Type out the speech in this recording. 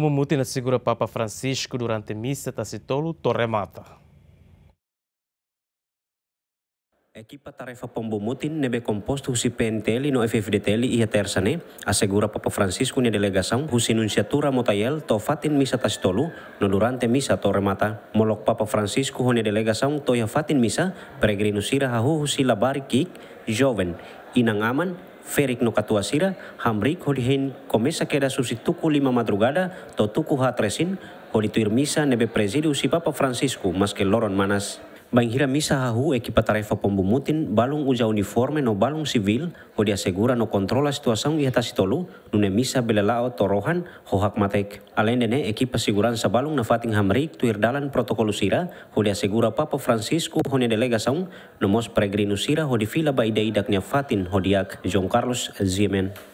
na segura Papa Francisco durante missa Tacitolo Torremata. Equipa tarefa pombomutin nebe composto husi penteli no FFDTeli ia tersane, asegura Papa Francisco nia delegasang husi nunciatura motayel to fatin misa tasitolu no durante misa to remata. Molok Papa Francisco nia delegação to ia fatin misa peregrinusira hahu husi labari kik, joven, inangaman, Ferik no Sira, hamrik holihin komesa keda susi tuku lima madrugada, to tuku hatresin, holituir misa nebe presidiu si Papa Francisco, Maske loron manas Bangira misa hahu e tarefa pembumutin balung uja uniforme no balung sivil ho asegura no kontrola situasang iha hatasi tolu nune misa belalao torohan ho hak matek. Ekip ekipa sa balung na fating hamrik tuir dalan protokolo sira ho asegura Papa Francisco ho ne saung no mos peregrino sira ho di fila ba idaknya fatin ho diak John Carlos Ziemen.